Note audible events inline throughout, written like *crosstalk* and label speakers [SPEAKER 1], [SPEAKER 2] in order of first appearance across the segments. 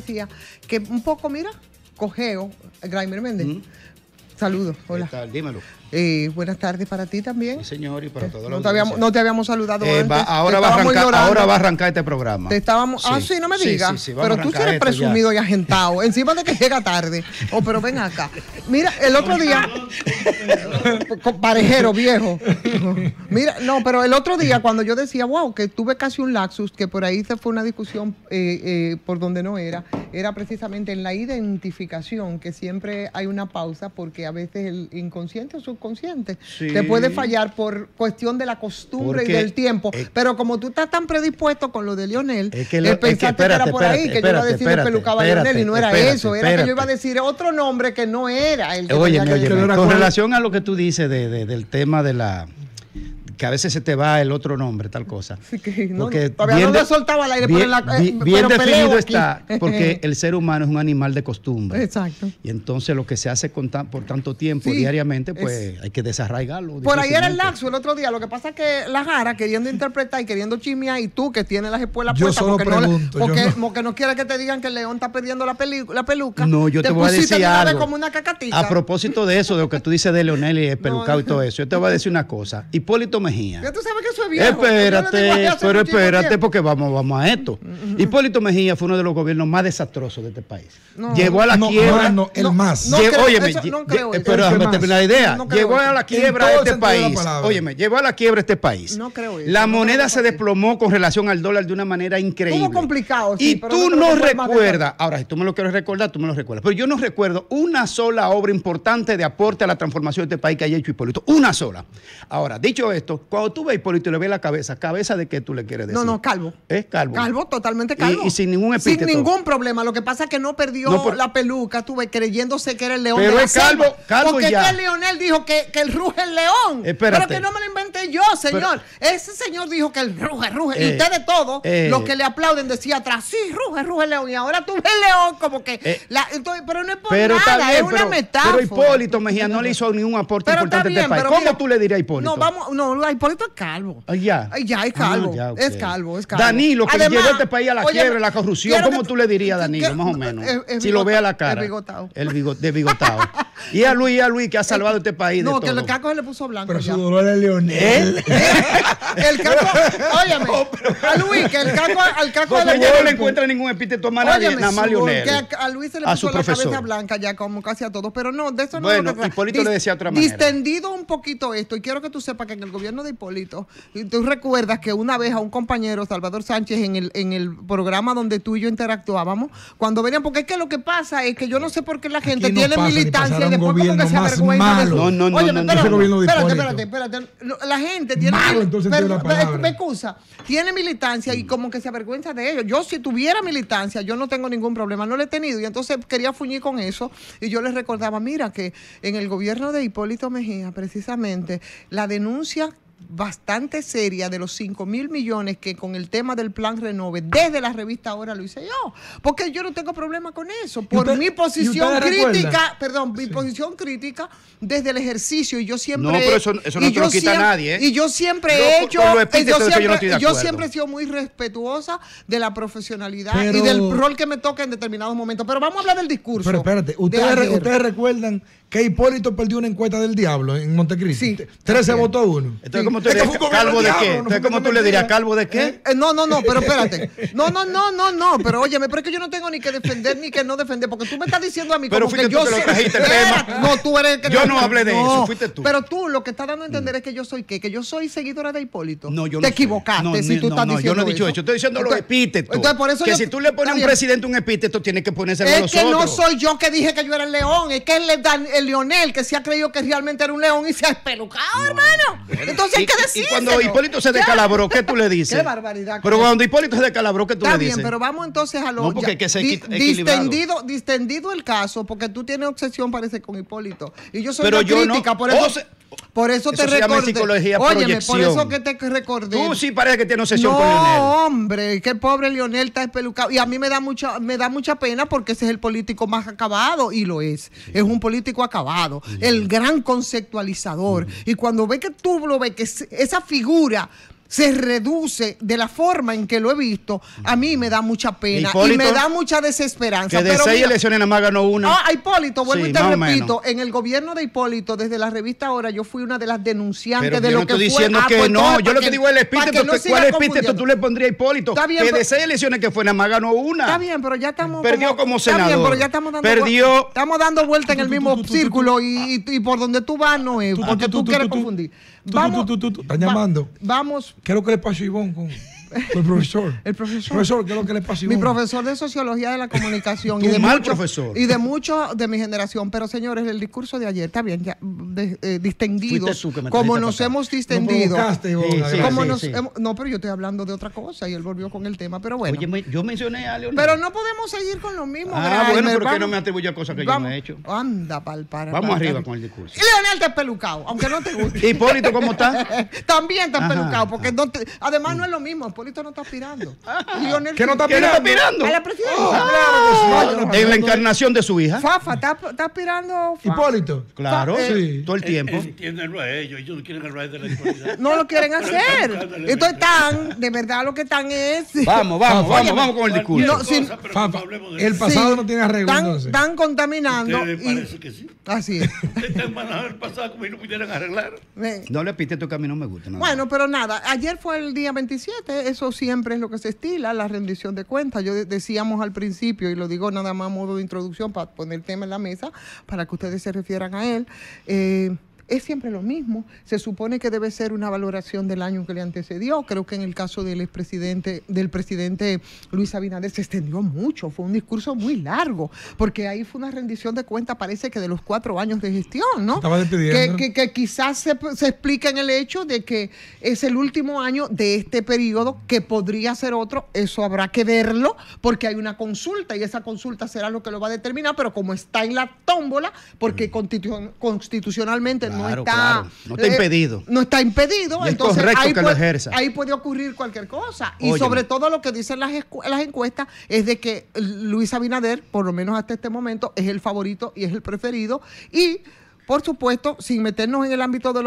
[SPEAKER 1] decía, que un poco, mira, cogeo Graimer Méndez. Mm. Saludos, hola. ¿Qué tal? Dímelo. Eh, buenas tardes para ti también.
[SPEAKER 2] señor, y para eh, todos los no, te habíamos,
[SPEAKER 1] no te habíamos saludado eh, antes. ahora, va ahora, va a arrancar, este programa. estábamos, Ah, sí, no me digas. pero tú eres presumido y agentado. *laughs* Encima de que llega tarde. Oh, pero ven acá. Mira, el otro día. *laughs* parejero viejo. *laughs* Mira, no, pero el otro día cuando yo decía, wow, que tuve casi un laxus, que por ahí se fue una discusión eh, por donde no era, era precisamente en la identificación, que siempre hay una pausa porque a veces el inconsciente o su consciente Te puede fallar por cuestión de la costumbre y del tiempo. pero como tú estás tan predispuesto con lo de Lionel,
[SPEAKER 2] eh, que pensaste que, era por ahí, que yo iba a decir el pelucaba Lionel y no era eso, era que yo
[SPEAKER 1] iba a decir otro nombre que no era el que Oye, con relación
[SPEAKER 2] a lo que tú dices de, del tema de la que a veces se te va el otro nombre, tal cosa.
[SPEAKER 1] porque soltaba al aire, la, bien definido está, porque *laughs*
[SPEAKER 2] el ser humano es un animal de costumbre. Exacto. Y entonces lo que se hace por tanto tiempo diariamente, pues hay que desarraigarlo. Por ahí era el
[SPEAKER 1] laxo el otro día. Lo que pasa es que la Jara queriendo interpretar y queriendo chimear, y tú que tienes las espuelas puestas, solo porque, no, porque, no. porque que te digan que león está perdiendo la, peluca. No, yo te, voy a decir algo. Como una cacatita. A
[SPEAKER 2] propósito de eso, de lo que tú dices de Leonel y el *laughs* pelucado y todo eso, yo te voy a decir una cosa. Hipólito me ya
[SPEAKER 1] tú sabes que eso es viejo. Espérate, pero espérate porque
[SPEAKER 2] vamos, vamos a esto. Mm, mm, mm. Hipólito Mejía fue uno de los gobiernos más desastrosos de este país. Llevó a la quiebra. más. la idea. Llevó a la quiebra este país. Óyeme, llevó a la quiebra este país. La moneda se desplomó con relación al dólar de una manera increíble.
[SPEAKER 1] complicado. Y tú no recuerdas,
[SPEAKER 2] ahora si tú me lo quieres recordar, tú me lo recuerdas, pero yo no recuerdo una sola obra importante de aporte a la transformación de este país que haya hecho Hipólito. Una sola. Ahora, dicho esto, cuando tú ves a Hipólito y le ves la cabeza, ¿cabeza de qué tú le quieres decir? No, no, calvo. Es calvo. Calvo, totalmente calvo. Y, sin ningún epíteto. Sin
[SPEAKER 1] ningún problema. Lo que pasa es que no perdió la
[SPEAKER 2] peluca, tú
[SPEAKER 1] creyéndose que era el león pero es calvo, calvo Porque ya. que Leonel dijo que, el ruge el león. Espérate. Pero que no me lo inventé yo, señor. Ese señor dijo que el ruge, ruge. Eh, y de todos, eh. los que le aplauden, decía atrás, sí, ruge, ruge el león. Y ahora tú ves el león como que... Eh, pero no es por nada, es una metáfora. Pero Hipólito Mejía no le hizo
[SPEAKER 2] ningún aporte importante de este ¿Cómo tú le dirías a Hipólito? No,
[SPEAKER 1] vamos, no, Hipólito es calvo. Ay, ya. ya, es ah, calvo. Es calvo, es calvo. Danilo, que Además, llevó este
[SPEAKER 2] país a la quiebra a la corrupción, ¿cómo tú le dirías Danilo, más o menos? si lo ve a la cara. El bigotado. El bigotado y a Luis, y a Luis, que ha salvado este país. No, que el caco se le puso blanco. Pero su dolor es Leonel. ¿Eh?
[SPEAKER 3] *laughs* el caco,
[SPEAKER 2] óyame A Luis, que el caco, al
[SPEAKER 1] caco de Leonel. no le encuentra
[SPEAKER 2] ningún epíteto más nada Leonel. Que
[SPEAKER 1] a Luis se
[SPEAKER 3] le puso la cabeza
[SPEAKER 1] blanca ya, como casi a todos. Pero no, de eso no Bueno, Hipólito le decía otra manera. Distendido un poquito esto, y quiero que tú sepas que en el gobierno de Hipólito, tú recuerdas que una vez a un compañero, Salvador Sánchez, en el, en el programa donde tú y yo interactuábamos, cuando venían, porque es que lo que pasa es que yo no sé por qué la gente tiene militancia y después como que se avergüenza. No, no, no, no, no, espérate, espérate, espérate, espérate, La gente tiene. me excusa, tiene militancia y mm. como que se avergüenza de ello. Yo, si tuviera militancia, yo no tengo ningún problema, no lo he tenido. Y entonces quería fuñir con eso. Y yo les recordaba, mira, que en el gobierno de Hipólito Mejía, precisamente, la denuncia bastante seria de los 5 mil millones que con el tema del plan Renove, desde la revista Ahora lo hice yo, porque yo no tengo problema con eso, por mi posición crítica, perdón, mi posición crítica desde el ejercicio, y yo siempre... No, eso, nadie. ¿eh? Y yo siempre he hecho, yo, siempre, he sido muy respetuosa de la profesionalidad y del rol que me toca en determinados momentos, pero vamos a hablar del discurso. Pero espérate, ustedes, ustedes
[SPEAKER 3] recuerdan que Hipólito perdió una encuesta del diablo en Montecristi. Sí. 13 votó a uno.
[SPEAKER 2] Entonces, ¿cómo tú le dirías calvo de qué? tú le dirías calvo de qué?
[SPEAKER 1] no, no,
[SPEAKER 3] no, pero *laughs*
[SPEAKER 2] espérate.
[SPEAKER 1] No, no, no, no, no, pero óyeme, pero es que yo no tengo ni que defender ni que no defender, porque tú me estás diciendo a mí como que yo soy... *laughs* No, tú eres el que Yo no hablé de eso, fuiste tú. Pero tú lo que estás dando a entender mm. es que yo soy qué, que yo soy seguidora de Hipólito. No, yo no Te equivocaste si tú estás diciendo yo no he dicho eso. Estoy
[SPEAKER 2] diciendo los epítetos. por eso que si tú le pones a un presidente un epíteto, tiene que ponerse a los Es que no soy
[SPEAKER 1] yo que dije que yo era el león, es que él le Leonel, Lionel, que se ha creído que realmente era un león y se ha espelucado, hermano. Entonces ¿qué que decir. Y cuando Hipólito se descalabró, ¿qué tú le dices? Qué barbaridad. Pero cuando Hipólito
[SPEAKER 2] se descalabró, ¿qué tú le dices? Está bien, pero
[SPEAKER 1] vamos entonces a lo no, porque que se di, distendido, distendido el caso, porque tú tienes obsesión, parece, con Hipólito. Y yo soy una crítica por eso.
[SPEAKER 2] Por eso, te recordé.
[SPEAKER 1] Óyeme, por eso que te recordé. Tú sí parece que tienes obsesión no, con Lionel. No, hombre, Qué pobre Lionel está espelucado. Y a mí me da mucha, me da mucha pena porque ese es el político más acabado, y lo es. Es un político acabado, el gran conceptualizador. Y cuando ve que tú lo ves, que esa figura se reduce de la forma en que lo he visto, a mí me da mucha pena y me da mucha desesperanza. Que de seis elecciones
[SPEAKER 2] nada más ganó una. Ah, Hipólito, vuelvo y te repito,
[SPEAKER 1] en el gobierno de Hipólito, desde la revista Ahora, yo fui una de las denunciantes de yo lo no que estoy fue, diciendo ah, que pues, no, yo lo que digo es el espíritu. no ¿cuál espíritu tú
[SPEAKER 2] le pondrías a Hipólito? que de seis elecciones que fue nada más ganó una. Está bien, pero ya estamos Perdió como, senador. Está bien, pero ya estamos dando vueltas Estamos dando
[SPEAKER 1] vuelta en el mismo *laughs* círculo y por donde tú vas no es, porque tú quieres confundir. Tú, vamos,
[SPEAKER 3] tú, tú, están llamando. vamos. Quiero que le pase a Ivonne con.? *laughs* El profesor. El profesor. Profesor,
[SPEAKER 1] ¿qué es lo que le pasó? Mi profesor de sociología de la *laughs* comunicación. y de mal profesor. Y de muchos de mi generación. Pero señores, el discurso de ayer está bien, ya de, eh, distendido. Como nos hemos distendido. No nos no, pero yo estoy hablando de otra cosa y él volvió con el tema. Pero bueno.
[SPEAKER 2] Oye, yo mencioné a Leonel.
[SPEAKER 1] Pero no podemos seguir con lo mismo. Ah, bueno, pero que no me
[SPEAKER 2] atribuye cosas que yo no he hecho. Anda, pal,
[SPEAKER 1] para. Vamos arriba con el discurso. Y Leonel está pelucado, aunque no te
[SPEAKER 2] guste. Hipólito, ¿cómo está?
[SPEAKER 1] *laughs* También está pelucado, porque además no es lo mismo Hipólito no está *laughs* ah. aspirando. ¿Qué
[SPEAKER 2] no está aspirando? A la presidencia. Oh. Ah, claro, ah, en la encarnación de su hija.
[SPEAKER 1] Fafa, ¿está, aspirando? Fafa.
[SPEAKER 2] Hipólito. Claro, eh, sí. todo el eh, tiempo.
[SPEAKER 4] Entiéndelo eh, a ellos, ellos no quieren arreglar de la
[SPEAKER 1] actualidad. no lo quieren hacer. Esto están, de verdad lo que están es. *laughs* Vamos, vamos, vamos, vamos con el discurso. Sin, Fafa,
[SPEAKER 2] el pasado no tiene arreglo. Están, están contaminando. Y, parece que sí.
[SPEAKER 4] Así es. *laughs* Están manejando el pasado como si no pudieran arreglar.
[SPEAKER 2] No le pite tu camino, me gusta. Bueno,
[SPEAKER 1] pero nada, ayer fue el día 27 eso siempre es lo que se estila, la rendición de cuentas. Yo decíamos al principio, y lo digo nada más a modo de introducción para poner el tema en la mesa, para que ustedes se refieran a él. Eh, es siempre lo mismo. Se supone que debe ser una valoración del año que le antecedió. Creo que en el caso del expresidente, del presidente Luis Abinader se extendió mucho, fue un discurso muy largo, porque ahí fue una rendición de cuenta, parece que de los cuatro años de gestión, ¿no? Que, que, que, quizás se, se explica en el hecho de que es el último año de este periodo, que podría ser otro, eso habrá que verlo, porque hay una consulta y esa consulta será lo que lo va a determinar, pero como está en la tómbola, porque constitucionalmente no no claro, está. Claro. No está eh, impedido. No está impedido. Es entonces, correcto ahí que puede, lo ejerza. Ahí puede ocurrir cualquier cosa. Y sobre todo lo que dicen las, las encuestas es de que Luis Abinader, por lo menos hasta este momento, es el favorito y es el preferido. Y por supuesto, sin meternos en el ámbito de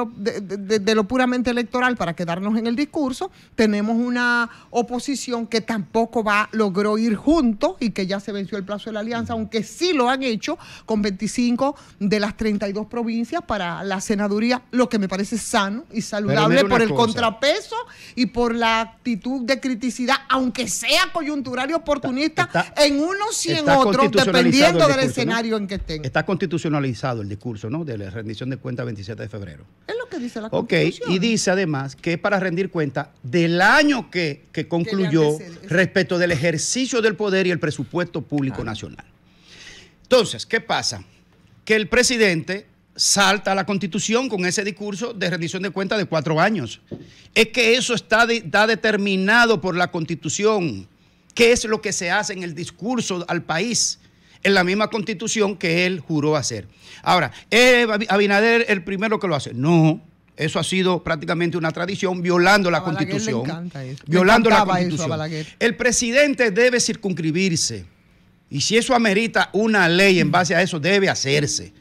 [SPEAKER 1] lo, puramente electoral para quedarnos en el discurso, tenemos una oposición que tampoco va, logró ir juntos y que ya se venció el plazo de la alianza, aunque sí lo han hecho con 25 de las 32 provincias para la senaduría, lo que me parece sano y saludable por el contrapeso y por la actitud de criticidad, aunque sea coyuntural y oportunista, en unos y en otros, dependiendo del escenario
[SPEAKER 2] en que estén. Está constitucionalizado el discurso, ¿no? de la rendición de cuentas 27 de febrero.
[SPEAKER 1] Es lo que dice la Constitución. Ok, y
[SPEAKER 2] dice además que es para rendir cuenta del año que, concluyó respecto del ejercicio del poder y el presupuesto público nacional. Entonces, ¿qué pasa? Que el presidente salta a la constitución con ese discurso de rendición de cuenta de cuatro años. Es que eso está, está, determinado por la constitución. ¿Qué es lo que se hace en el discurso al país? en la misma constitución que él juró hacer. Ahora, ¿es eh, Abinader el primero que lo hace? No. Eso ha sido prácticamente una tradición, violando la constitución. Violando la constitución. el presidente debe circunscribirse. Y si eso amerita una ley en base a eso, debe hacerse.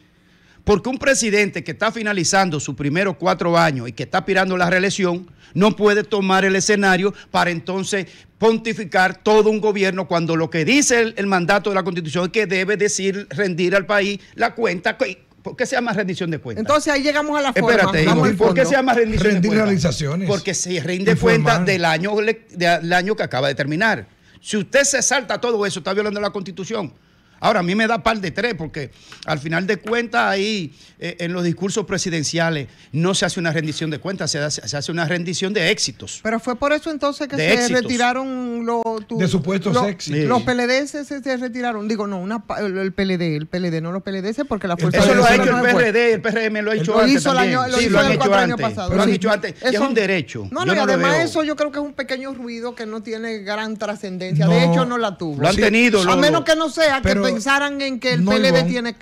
[SPEAKER 2] Porque un presidente que está finalizando sus primeros cuatro años y que está pirando la reelección, no puede tomar el escenario para entonces pontificar todo un gobierno cuando lo que dice el, mandato de la Constitución es que debe decir rendir al país la cuenta ¿Por qué se llama rendición de cuentas?
[SPEAKER 1] Entonces ahí llegamos a la forma. Espérate, ¿por qué se
[SPEAKER 2] llama rendición de cuentas? realizaciones. Porque se rinde cuenta del año, del año que acaba de terminar. Si usted se salta todo eso, está violando la Constitución. Ahora, a mí me da par de tres, porque al final de cuentas, ahí eh, en los discursos presidenciales no se hace una rendición de cuentas, se hace, una rendición de éxitos. Pero fue por eso entonces que se retiraron
[SPEAKER 1] los. De supuestos éxitos. Los PLD se, retiraron. Digo, no, una, el PLD, el PLD, no los PLDC,
[SPEAKER 2] porque la fuerza. Eso lo ha hecho el PRD, el PRM lo ha hecho lo Hizo El año, lo lo han hecho antes. Pasado, antes. es un derecho. No, no, y además eso
[SPEAKER 1] yo creo que es un pequeño ruido que no tiene gran trascendencia. de hecho, no la tuvo. Lo han tenido. a menos que no sea que pensaran en que el PLD tiene,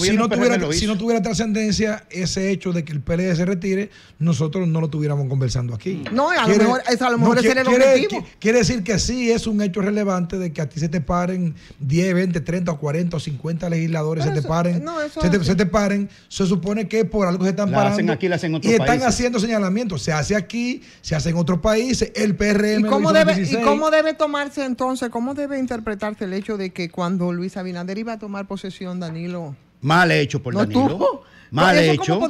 [SPEAKER 1] si,
[SPEAKER 3] no tuviera, trascendencia ese hecho de que el PLD se retire, nosotros no lo tuviéramos conversando aquí. Mm. No, a lo mejor, es, a lo mejor ese quiere, Quiere, decir que sí es un hecho relevante de que a ti se te paren 10, 20, 30 o 40 o 50 legisladores, se, te paren, se, te, paren. Se supone que por algo se están parando. aquí, y están haciendo señalamientos. Se hace aquí, se hace en otros países, el PRM. ¿Y cómo, debe, ¿Y cómo
[SPEAKER 1] debe tomarse entonces, cómo debe interpretarse el hecho de que cuando Luis Abinader iba a tomar posesión, Danilo.
[SPEAKER 2] Mal hecho por Danilo. Mal hecho.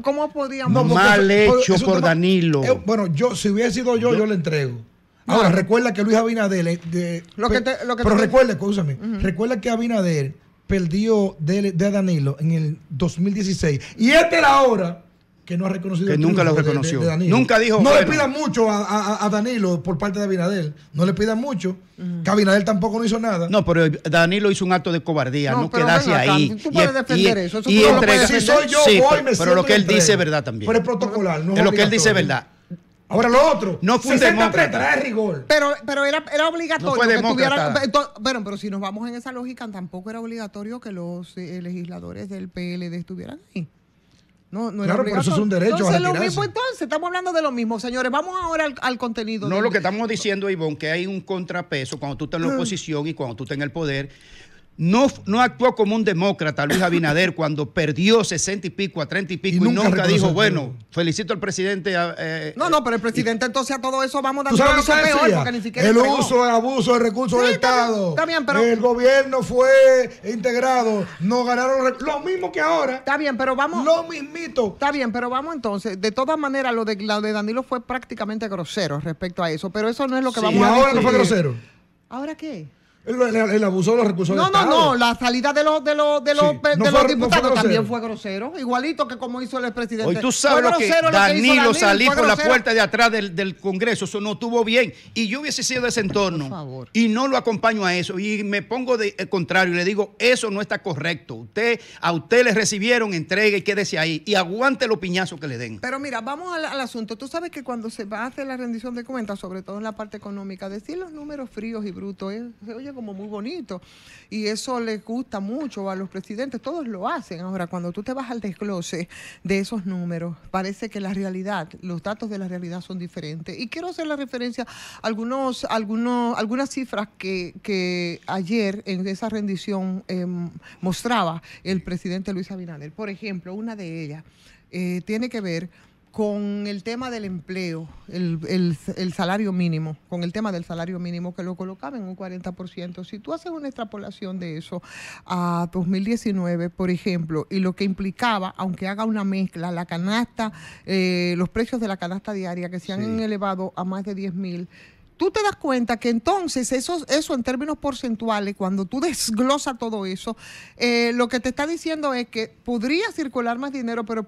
[SPEAKER 1] ¿Cómo podíamos.? Cómo mal
[SPEAKER 3] hecho por Danilo. Eh, bueno, yo, si hubiera sido yo, yo, le entrego. Ahora, recuerda que Luis Abinader. Eh, lo que lo que pero recuerda, escúchame. Recuerda que Abinader perdió de, Danilo en el 2016. Y esta era la hora que no ha reconocido. Que nunca lo reconoció. nunca dijo. No le pidan mucho a, Danilo por parte de Abinadel. No le pidan
[SPEAKER 2] mucho. Que Abinadel tampoco no hizo nada. No, pero Danilo hizo un acto de cobardía. No, quedase quedarse ahí. Tú puedes defender eso. entre, soy yo, Pero lo que él dice es verdad también. Por el
[SPEAKER 3] protocolar. No es lo que él dice verdad. Ahora lo otro. No fue Pero,
[SPEAKER 1] pero era, era obligatorio que eh, Bueno, pero si nos vamos en esa lógica, tampoco era obligatorio que los eh, legisladores del PLD estuvieran ahí.
[SPEAKER 2] No, no claro, por eso es un derecho. Entonces, lo mismo
[SPEAKER 1] entonces, estamos hablando de lo mismo, señores. Vamos ahora al, contenido. No, lo que
[SPEAKER 2] estamos diciendo, Ivonne, que hay un contrapeso cuando tú estás en la ah. oposición y cuando tú estás en el poder. No, actuó como un demócrata Luis Abinader cuando perdió 60 y pico a 30 y pico y, nunca, dijo, bueno, felicito al presidente. Ah, eh, no, no, eh, pero el presidente entonces a todo eso vamos a dar lo peor porque ni siquiera El uso,
[SPEAKER 3] el abuso de recursos del Estado. Está bien, pero... El gobierno fue integrado, no
[SPEAKER 1] ganaron lo mismo que ahora. Está bien, pero vamos... Lo mismito. Está bien, pero vamos entonces. De todas maneras, lo de, de Danilo fue prácticamente grosero respecto a eso, pero eso no es lo que vamos a ahora no fue grosero? ¿Ahora qué? El, abuso de los recursos no, No, no, la salida de los, de los, de los, diputados también fue grosero, igualito que como hizo el presidente Hoy tú sabes lo que, Danilo, salí por la puerta
[SPEAKER 2] de atrás del, del, Congreso, eso no estuvo bien. Y yo hubiese sido de ese entorno. Y no lo acompaño a eso. Y me pongo de eh, contrario y le digo, eso no está correcto. Usted, a usted le recibieron, entrega y quédese ahí. Y aguante los piñazos que le den.
[SPEAKER 1] Pero mira, vamos al, asunto. Tú sabes que cuando se va a hacer la rendición de cuentas, sobre todo en la parte económica, decir los números fríos y brutos, eh, oye como muy bonito y eso les gusta mucho a los presidentes, todos lo hacen. Ahora, cuando tú te vas al desglose de esos números, parece que la realidad, los datos de la realidad son diferentes. Y quiero hacer la referencia a algunos, algunos, algunas cifras que, ayer en esa rendición em, mostraba el presidente Luis Abinader. Por ejemplo, una de ellas eh, tiene que ver con el tema del empleo, el, salario mínimo, con el tema del salario mínimo que lo colocaba en un 40%. Si tú haces una extrapolación de eso a 2019, por ejemplo, y lo que implicaba, aunque haga una mezcla, la canasta, eh, los precios de la canasta diaria que se han elevado a más de 10 mil tú te das cuenta que entonces eso, eso en términos porcentuales, cuando tú desglosa todo eso, eh, lo que te está diciendo es que podría circular más dinero, pero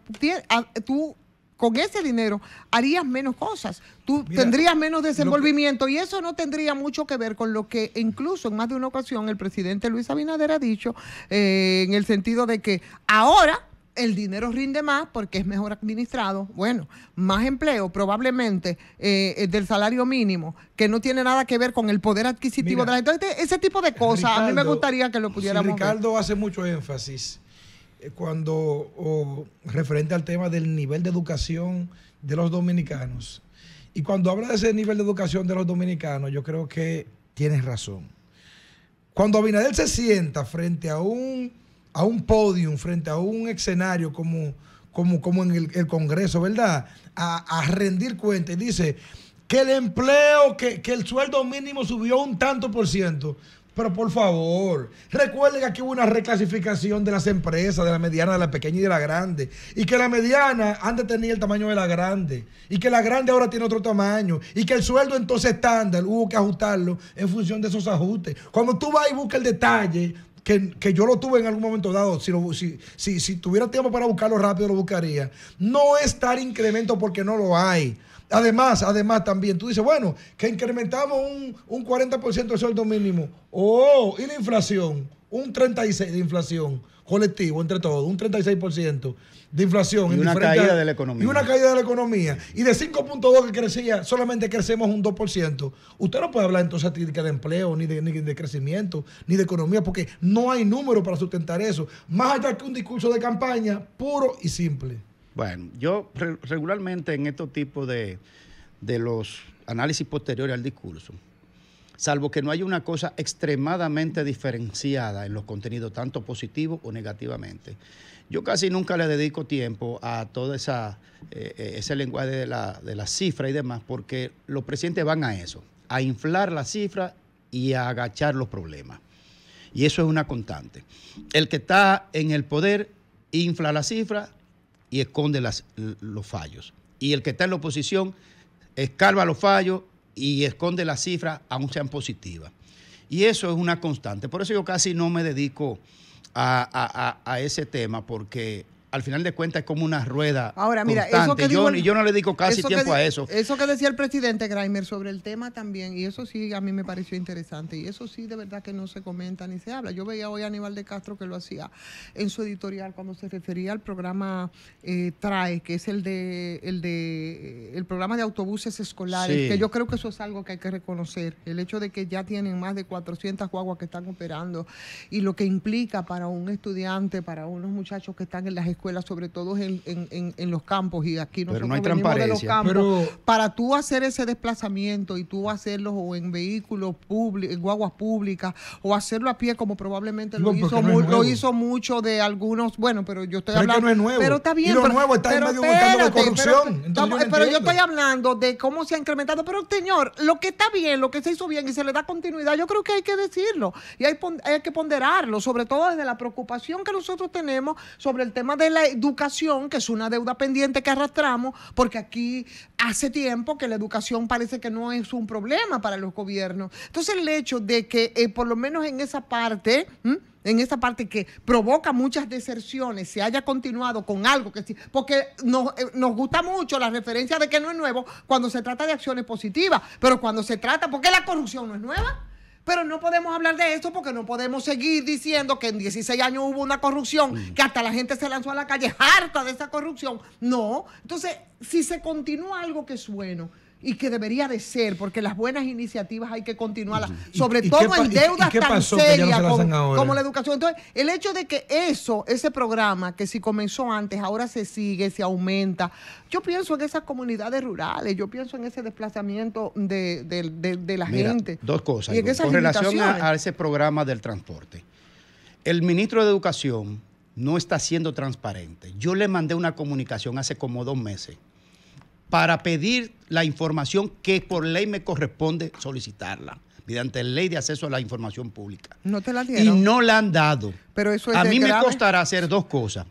[SPEAKER 1] tú con ese dinero harías menos cosas, tú tendrías menos desenvolvimiento y eso no tendría mucho que ver con lo que incluso en más de una ocasión el presidente Luis Abinader ha dicho eh, en el sentido de que ahora el dinero rinde más porque es mejor administrado, bueno, más empleo probablemente eh, eh, del salario mínimo, que no tiene nada que ver con el poder adquisitivo de la gente. ese tipo de cosas, a mí me gustaría que lo pudiéramos. Ricardo
[SPEAKER 3] hace mucho énfasis eh, cuando, o, referente al tema del nivel de educación de los dominicanos. Y cuando habla de ese nivel de educación de los dominicanos, yo creo que tienes razón. Cuando Abinader se sienta frente a un, a un podium, frente a un escenario como, como, como en el, Congreso, ¿verdad? A, rendir cuenta y dice que el empleo, que, que el sueldo mínimo subió un tanto por ciento. Pero por favor, recuerden que aquí hubo una reclasificación de las empresas, de la mediana, de la pequeña y de la grande. Y que la mediana antes tenía el tamaño de la grande. Y que la grande ahora tiene otro tamaño. Y que el sueldo entonces estándar hubo que ajustarlo en función de esos ajustes. Cuando tú vas y buscas el detalle, que, yo lo tuve en algún momento dado, si, si, tuviera tiempo para buscarlo rápido lo buscaría. No es incremento porque no lo hay. Además, además también, tú dices, bueno, que incrementamos un, 40% del sueldo mínimo. Oh, y la inflación, un 36% de inflación colectivo entre todos, un 36% de inflación. Y una caída de la economía. Y una caída de la economía. Y de 5.2 que crecía, solamente crecemos un 2%. Usted no puede hablar entonces de empleo, ni de, ni de crecimiento, ni de economía, porque no hay número para sustentar eso.
[SPEAKER 2] Más allá que un discurso de campaña puro y simple. Bueno, yo regularmente en estos tipos de, los análisis posteriores al discurso, salvo que no haya una cosa extremadamente diferenciada en los contenidos, tanto positivo o negativamente. Yo casi nunca le dedico tiempo a todo esa, eh, eh, ese lenguaje de la, de la cifra y demás, porque los presidentes van a eso, a inflar la cifra y a agachar los problemas. Y eso es una constante. El que está en el poder infla la cifra y esconde los fallos. Y el que está en la oposición escarba los fallos y esconde las cifras, aun sean positivas. Y eso es una constante. Por eso yo casi no me dedico a ese tema, porque al final de cuentas es como una rueda. Ahora, mira, eso yo, no le dedico casi tiempo a eso.
[SPEAKER 1] Eso que decía el presidente Greimer sobre el tema también, y eso sí a mí me pareció interesante, y eso sí de verdad que no se comenta ni se habla. Yo veía hoy a Aníbal de Castro que lo hacía en su editorial cuando se refería al programa eh, TRAE, que es el de, el de el programa de autobuses escolares, que yo creo que eso es algo que hay que reconocer, el hecho de que ya tienen más de 400 guaguas que están operando y lo que implica para un estudiante, para unos muchachos que están en las escuelas, sobre todo en, en, en los campos, y aquí nosotros no hay venimos de los campos, Pero... para tú hacer ese desplazamiento y tú hacerlo o en vehículos públicos, en guaguas públicas, o hacerlo a pie como probablemente lo, hizo, lo hizo mucho de algunos, bueno, pero yo estoy hablando... Pero está bien. pero, yo, yo estoy hablando de cómo se ha incrementado, pero señor, lo que está bien, lo que se hizo bien y se le da continuidad, yo creo que hay que decirlo y hay, hay que ponderarlo, sobre todo desde la preocupación que nosotros tenemos sobre el tema de la educación, que es una deuda pendiente que arrastramos, porque aquí hace tiempo que la educación parece que no es un problema para los gobiernos. Entonces el hecho de que eh, por lo menos en esa parte... en esa parte que provoca muchas deserciones, se haya continuado con algo que sí, porque nos, eh, nos, gusta mucho la referencia de que no es nuevo cuando se trata de acciones positivas, pero cuando se trata, porque la corrupción no es nueva? Pero no podemos hablar de esto porque no podemos seguir diciendo que en 16 años hubo una corrupción, mm. que hasta la gente se lanzó a la calle harta de esa corrupción. No. Entonces, si se continúa algo que es bueno, y que debería de ser, porque las buenas iniciativas hay que continuarlas, sobre todo en deudas tan serias como, la educación. Entonces, el hecho de que eso, ese programa que si comenzó antes, ahora se sigue, se aumenta, yo pienso en esas comunidades rurales, yo pienso en ese desplazamiento de, de, de, la gente. Dos cosas. con relación a,
[SPEAKER 2] a ese programa del transporte, el ministro de Educación no está siendo transparente. Yo le mandé una comunicación hace como dos meses para pedir la información que por ley me corresponde solicitarla mediante la ley de acceso a la información pública.
[SPEAKER 1] No te la dieron. Y no
[SPEAKER 2] la han dado. Pero eso A mí me costará hacer dos cosas.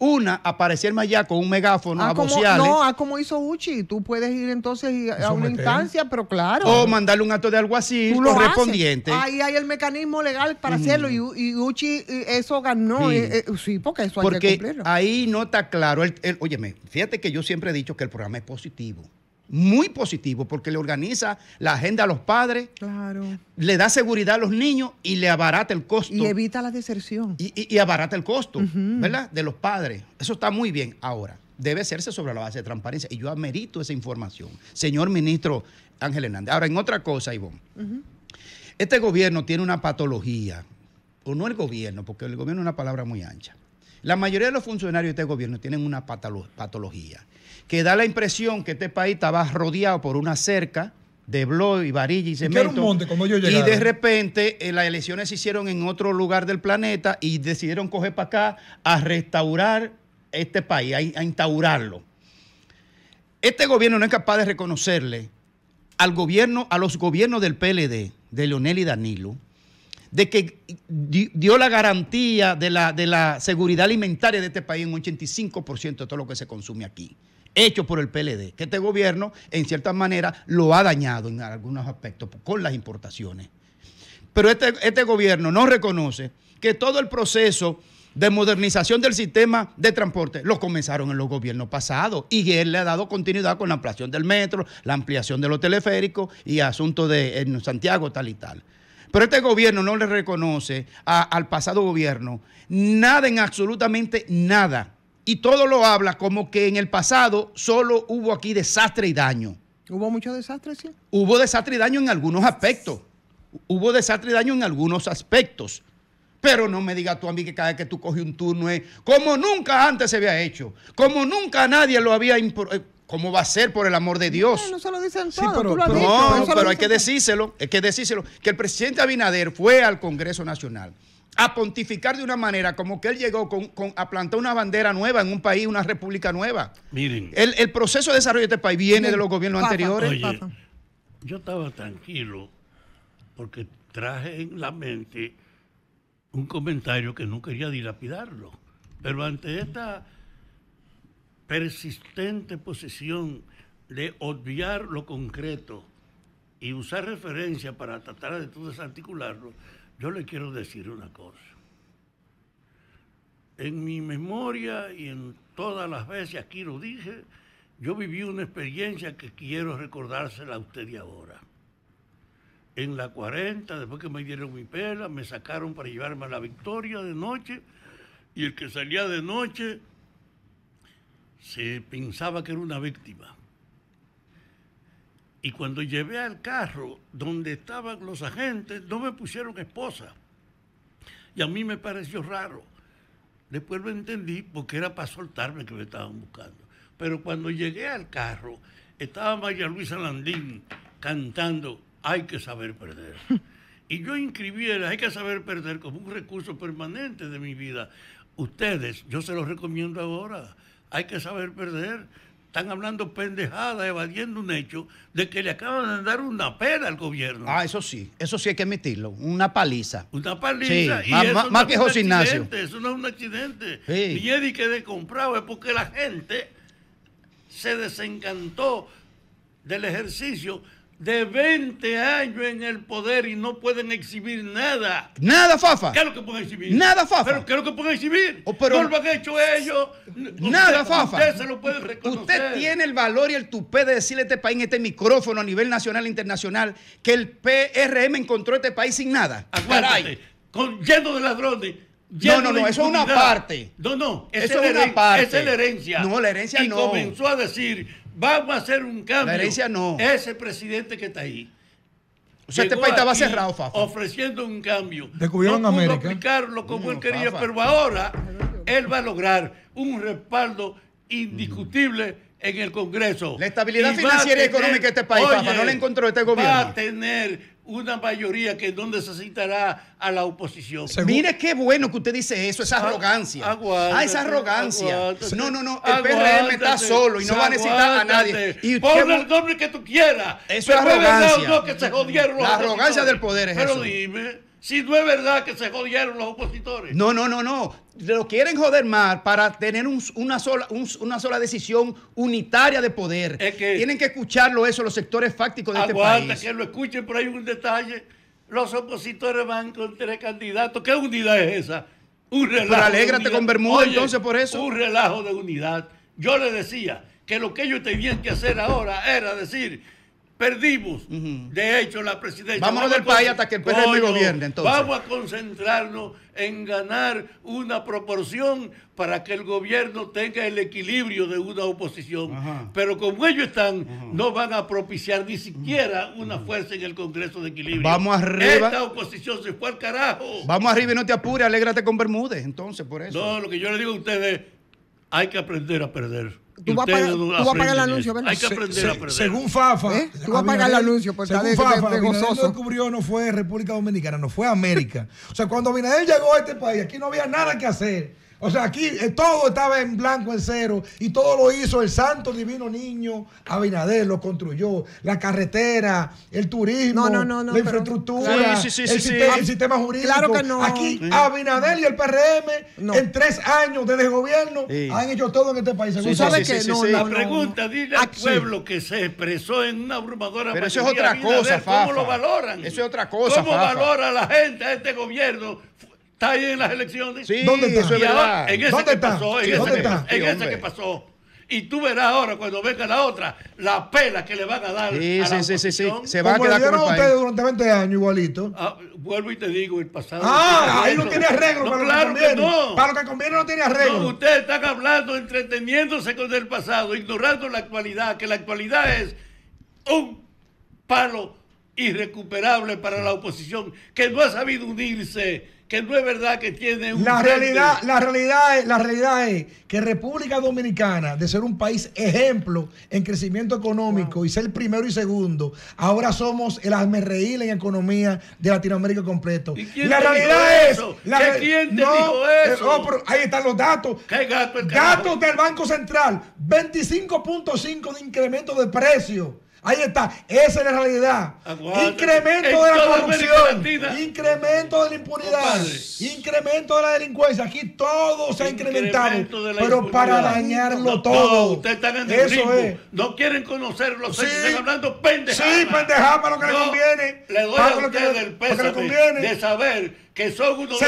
[SPEAKER 2] Una, aparecerme allá con un megáfono ah, a como, No,
[SPEAKER 1] ah, como hizo Uchi. Tú puedes ir entonces a una instancia, pero
[SPEAKER 2] claro. O mandarle un acto de algo así correspondiente. Ahí
[SPEAKER 1] hay el mecanismo legal para hacerlo. Y, Uchi eh, eso ganó. Sí, eh, eh, porque eso porque hay que cumplirlo.
[SPEAKER 2] Ahí no está claro. El, óyeme, fíjate que yo siempre he dicho que el programa es positivo muy positivo porque le organiza la agenda a los padres, claro. le da seguridad a los niños y le abarata el costo. Y evita la deserción. Y, abarata el costo, ¿verdad? De los padres. Eso está muy bien. Ahora, debe hacerse sobre la base de transparencia y yo amerito esa información, señor ministro Ángel Hernández. Ahora, en otra cosa, Ivonne, este gobierno tiene una patología, o no el gobierno, porque el gobierno es una palabra muy ancha la mayoría de los funcionarios de este gobierno tienen una patología que da la impresión que este país estaba rodeado por una cerca de bloques, y varilla y cemento. Y, y de repente eh, las elecciones se hicieron en otro lugar del planeta y decidieron coger para acá a restaurar este país, a, instaurarlo. Este gobierno no es capaz de reconocerle al gobierno, a los gobiernos del PLD, de Leonel y Danilo, de que dio la garantía de la, seguridad alimentaria de este país en un 85% de todo lo que se consume aquí, hecho por el PLD, que este gobierno en cierta manera lo ha dañado en algunos aspectos con las importaciones. Pero este, este, gobierno no reconoce que todo el proceso de modernización del sistema de transporte lo comenzaron en los gobiernos pasados y él le ha dado continuidad con la ampliación del metro, la ampliación de los teleféricos y asuntos de Santiago tal y tal. Pero este gobierno no le reconoce al pasado gobierno nada en absolutamente nada. Y todo lo habla como que en el pasado solo hubo aquí desastre y daño.
[SPEAKER 1] ¿Hubo mucho desastre, sí?
[SPEAKER 2] Hubo desastre y daño en algunos aspectos. Hubo desastre y daño en algunos aspectos. Pero no me digas tú a mí que cada vez que tú coges un turno es como nunca antes se había hecho, como nunca nadie lo había... Eh, ¿Cómo va a ser por el amor de Dios? No, no se lo dicen todo, sí, pero, no, pero, hay que decírselo, hay que decírselo. Que el presidente Abinader fue al Congreso Nacional a pontificar de una manera como que él llegó a plantar una bandera nueva en un país, una república nueva. Miren. El, proceso de desarrollo de este país viene de los gobiernos anteriores.
[SPEAKER 4] Yo estaba tranquilo porque traje en la mente un comentario que no quería dilapidarlo. Pero ante esta persistente posesión de obviar lo concreto y usar referencia para tratar de todo desarticularlo, yo le quiero decir una cosa. En mi memoria y en todas las veces aquí lo dije, yo viví una experiencia que quiero recordársela a usted y ahora. En la 40, después que me dieron mi pela, me sacaron para llevarme a la victoria de noche y el que salía de noche se pensaba que era una víctima. Y cuando llevé al carro donde estaban los agentes, no me pusieron esposa. Y a mí me pareció raro. Después lo entendí porque era para soltarme que me estaban buscando. Pero cuando llegué al carro, estaba María Luisa Landín cantando Hay que saber perder. Y yo inscribí el Hay que saber perder como un recurso permanente de mi vida. Ustedes, yo se los recomiendo ahora hay que saber perder. Están hablando pendejada, evadiendo un hecho de que le acaban de dar una pena al gobierno. Ah, eso sí, eso sí
[SPEAKER 2] hay que emitirlo. una paliza.
[SPEAKER 4] Una paliza. y más, que José Ignacio. Eso no es un accidente. Y Eddie quedé comprado es porque la gente se desencantó del ejercicio de 20 años en el poder y no pueden exhibir nada. Nada, Fafa. ¿Qué es lo que pueden exhibir? Nada, Fafa. ¿Pero qué es lo que pueden exhibir?
[SPEAKER 2] Oh, no lo han hecho ellos.
[SPEAKER 4] Nada, Fafa. Usted se lo puede Usted tiene
[SPEAKER 2] el valor y el tupé de decirle a este país en este micrófono a nivel nacional e internacional que el PRM encontró
[SPEAKER 4] este país sin nada. Acuérdate, con, lleno de ladrones. No, no, no, eso es una parte. No, no, eso es, una parte. Esa es la herencia. No, la herencia no. Y comenzó a decir Vamos a hacer un cambio. La herencia no. Ese presidente que está ahí.
[SPEAKER 2] O sea, este país estaba cerrado, Fafa.
[SPEAKER 4] Ofreciendo un cambio. Descubrieron no pudo América. aplicarlo como él quería, pero ahora él va a lograr un respaldo indiscutible en el Congreso. La estabilidad financiera y económica de este país, Fafa, no la encontró este gobierno. Va a tener una mayoría que no necesitará a la oposición.
[SPEAKER 2] Mire qué bueno que usted dice eso, esa ah, arrogancia. ah, esa arrogancia. no, no,
[SPEAKER 4] no, el PRM está solo y no va a necesitar a nadie. Y Pon el nombre que tú quieras. Eso es arrogancia. No, que se jodieron la arrogancia del poder es eso. Pero dime, si no es verdad que se jodieron los opositores. No, no, no, no lo quieren
[SPEAKER 2] joder más para tener una, sola, una sola decisión unitaria de poder.
[SPEAKER 4] Tienen que escucharlo eso los sectores fácticos de este país. que lo escuchen, pero hay un detalle. Los opositores van con tres candidatos. ¿Qué unidad es esa? Un relajo. Pero alégrate con Bermuda entonces por eso. Un relajo de unidad. Yo le decía que lo que ellos tenían que hacer ahora era decir perdimos, de hecho, la presidencia. Vámonos vamos del país hasta que el gobierne, Vamos a concentrarnos en ganar una proporción para que el gobierno tenga el equilibrio de una oposición. Pero como ellos están, no van a propiciar ni siquiera una fuerza en el Congreso de Equilibrio. Vamos arriba. Esta oposición se fue al carajo. Vamos arriba y no te
[SPEAKER 2] apures, alégrate con Bermúdez, entonces, por eso. No,
[SPEAKER 4] lo que yo le digo a ustedes, hay que aprender a perder. Tú vas a pagar, el anuncio, ¿verdad? Hay que aprender a
[SPEAKER 3] Según Fafa. ¿Eh? Tú vas a pagar el anuncio, pues según Fafa, lo que descubrió no fue República Dominicana, no fue América. o sea, cuando Binader llegó a este país, aquí no había nada que hacer o sea, aquí eh, todo estaba en blanco, en cero, y todo lo hizo el santo divino niño Abinader, lo construyó. La carretera, el turismo, la infraestructura, el, sistema, jurídico. Claro que aquí Abinader y el PRM en tres años desde desgobierno gobierno han hecho todo en este país. ¿Sabes qué? la pregunta, dile
[SPEAKER 4] al pueblo que se expresó en una abrumadora Pero eso es otra cosa, Fafa. ¿Cómo lo valoran? Eso es otra cosa, ¿Cómo valora la gente a este gobierno está ahí en las elecciones. Sí, ¿Dónde está? verdad. En esa ¿Dónde que pasó, en, que, pasó. Y tú verás ahora, cuando venga la otra, la pela que le van a dar. Sí, a sí, la sí, sí, sí, Se va a quedar con ustedes
[SPEAKER 3] durante 20 años igualito.
[SPEAKER 4] Ah, vuelvo y te digo, el pasado. Ah, ahí no tiene arreglo para lo que, conviene. Que no. Para lo que conviene no
[SPEAKER 3] tiene arreglo. usted
[SPEAKER 4] ustedes están hablando, entreteniéndose con el pasado, ignorando la actualidad, que la actualidad es un palo irrecuperable para la oposición, que no ha sabido unirse, que no es verdad que tiene un... La realidad, la, realidad
[SPEAKER 3] es, la realidad es que República Dominicana, de ser un país ejemplo en crecimiento económico y ser primero y segundo, ahora somos el reír en economía de Latinoamérica completo. la realidad es... La, no, dijo eh, eso? Oh, ahí están los datos. datos del Banco Central, 25.5 de incremento de precio Ahí está, esa es la realidad.
[SPEAKER 4] Ah, incremento de la corrupción,
[SPEAKER 3] incremento de la impunidad, oh, incremento de la delincuencia. Aquí todo se ha
[SPEAKER 4] incrementado, pero para dañarlo todo. Ustedes están en el No quieren conocerlo, sí, están hablando pendejadas. Sí, pendejadas para lo que le conviene. Le doy a para lo que, el peso de saber se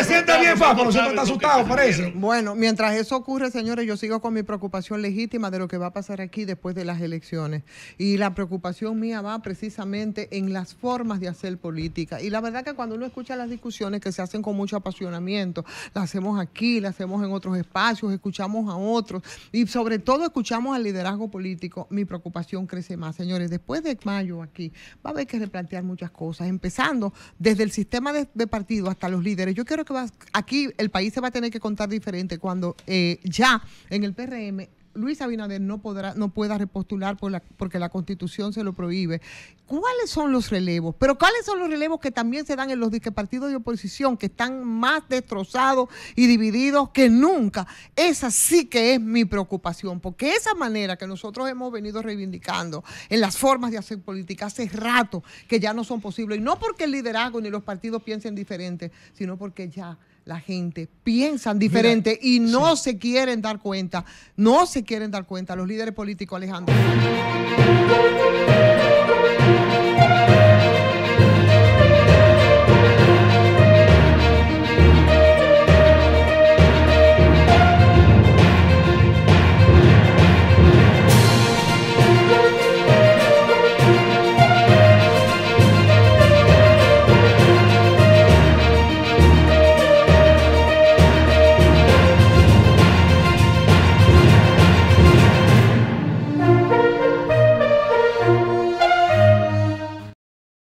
[SPEAKER 4] siente bien, fácil, no se está asustado,
[SPEAKER 1] parece. Bueno, mientras eso ocurre, señores, yo sigo con mi preocupación legítima de lo que va a pasar aquí después de las elecciones. Y la preocupación mía va precisamente en las formas de hacer política. Y la verdad que cuando uno escucha las discusiones que se hacen con mucho apasionamiento, las hacemos aquí, las hacemos en otros espacios, escuchamos a otros y sobre todo escuchamos al liderazgo político, mi preocupación crece más, señores. Después de mayo aquí va a haber que replantear muchas cosas, empezando desde el sistema de, de partido hasta los líderes. Yo creo que aquí el país se va a tener que contar diferente cuando eh, ya en el PRM Luis Abinader no podrá, no pueda repostular porque la Constitución se lo prohíbe. ¿Cuáles son los relevos? Pero ¿cuáles son los relevos que también se dan en los partidos de oposición que están más destrozados y divididos que nunca? Esa sí que es mi preocupación, porque esa manera que nosotros hemos venido reivindicando en las formas de hacer política hace rato que ya no son posibles y no porque el liderazgo ni los partidos piensen diferente, sino porque ya la gente piensa diferente y no se quieren dar cuenta, no se quieren dar cuenta los líderes políticos, Alejandro.